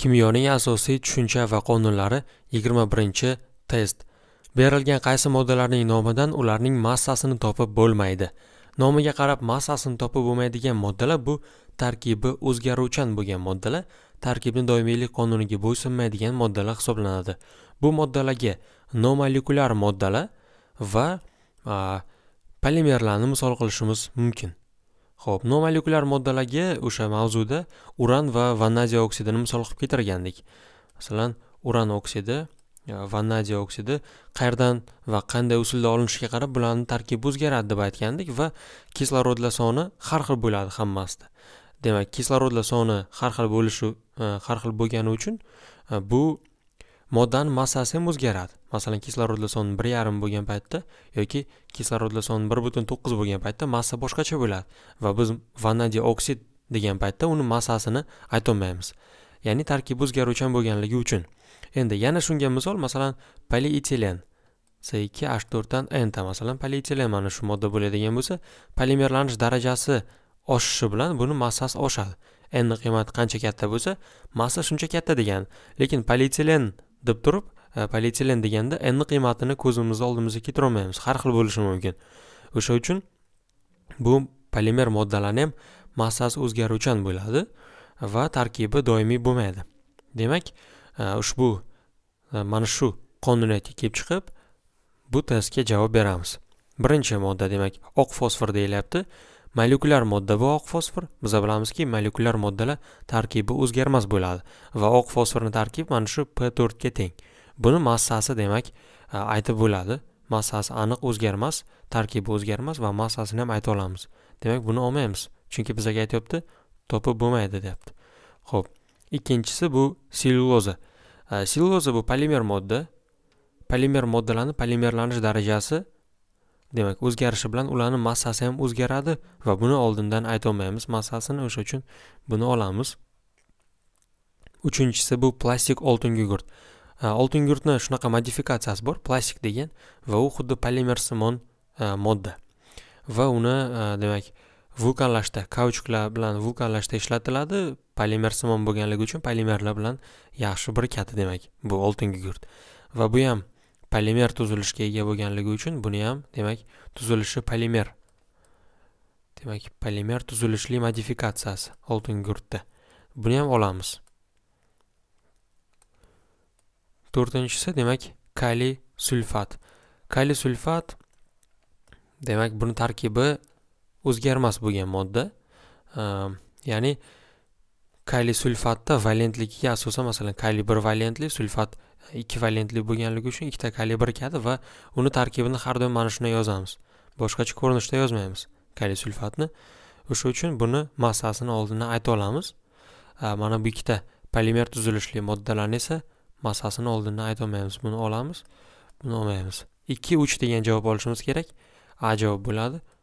kimyoning asosiy tushuncha va qonunlari 21 test berilgan qaysi moddalarning nomidan ularning massasini topib bo'lmaydi nomiga qarab massasini topib bo'lmaydigan moddalar bu tarkibi o'zgaruvchan bo'lgan moddalar tarkibni doimiylik qonuniga bo'ysunmaydigan moddalar hisoblanadi bu moddalarga nomolekulyar moddalar va polimerlarni misol qilishimiz mumkin Xo'p, molekulyar moddalarga o'sha mavzuda uran va vanadiy oksidini misol qilib keltirgandik. Masalan, uran oksidi e, vanadiy oksidi qayerdan va qanday usulda olinishiga qarab bularning tarkibi o'zgaradi deb aytgandik va kislorodlar soni har xil bo'ladi hammasida. Demak, kislorodlar soni har xil bo'lishi e, har xil bo'lgani uchun e, bu moddani massasi ham o'zgaradi masalan kislorodli son bir yarim bo'lgan paytda yoki kislorodli son bir butun to'qqiz bo'lgan paytda massa boshqacha bo'ladi va biz vanadiy oksid degan paytda uni massasini aytolmaymiz ya'ni tarkibi o'zgaruvchan bo'lganligi uchun endi yana shunga misol masalan polietilen c ikki h to'rtdan nta masalan polietilen mana shu modda bo'ladigan bo'lsa polimerlanish darajasi oshishi bilan buni massasi oshadi n qiymati qancha katta bo'lsa massa shuncha katta degan lekin polietilen deb turib polietilen э, deganda n qiymatini ko'zimizni oldimizga keltirolmaymiz olmaymiz har xil bo'lishi mumkin o'sha uchun bu polimer moddalarni ham massasi o'zgaruvchan bo'ladi va tarkibi doimiy bo'lmaydi demak e, ushbu e, mana shu qonuniyatga kelib chiqib bu testga javob beramiz birinchi modda demak oq fosfor deyilyapti molekulyar modda va oq fosfor biz bilamizki molekulyar moddalar tarkibi o'zgarmas bo'ladi va oq fosforni tarkibi mana shu p to'rtga teng buni massasi demak e, aytib bo'ladi massasi aniq o'zgarmas tarkibi o'zgarmas va massasini ham ayta olamiz demak buni olmaymiz chunki bizaga aytyapti topib bo'lmaydi deyapti ho'p ikkinchisi bu sellyuloza e, sellyuloza bu polimer modda polimer moddalarni polimerlanish darajasi demak o'zgarishi bilan ularni massasi ham o'zgaradi va buni oldindan aytolmaymiz massasini o'sha uchun buni olamiz uchinchisi bu plastik oltin gugurt oltin gugurtni shunaqa modifikatsiyasi bor plastik degan va u xuddi polimersimon e, modda va uni e, demak vulkanlashda kauchuklar bilan vulkanlashda ishlatiladi polimersimon bo'lganligi uchun polimerlar bilan yaxshi birikadi demak bu oltin gugurt va bu ham polimer tuzilishga ega bo'lganligi uchun buni ham demak tuzilishi polimer demak polimer tuzilishli modifikatsiyasi oltin gurtda buni ham olamiz to'rtinchisi demak kaliy sulfat kaliy sulfat demak buni tarkibi o'zgarmas bo'lgan modda ehm, ya'ni kaliy sulfatda valentligiga asosan masalan kaliy bir valentli sulfat ikki valentli bo'lganligi uchun ikkita kaliy kadi va uni tarkibini har doim mana shunday yozamiz boshqacha ko'rinishda yozmaymiz kaliy sulfatni o'sha uchun buni massasini oldindan ayta olamiz mana bu ikkita polimer tuzilishli moddalarni esa massasini oldindan aytolmaymiz buni olamiz buni olmaymiz ikki uch degan javob olishimiz kerak a javob bo'ladi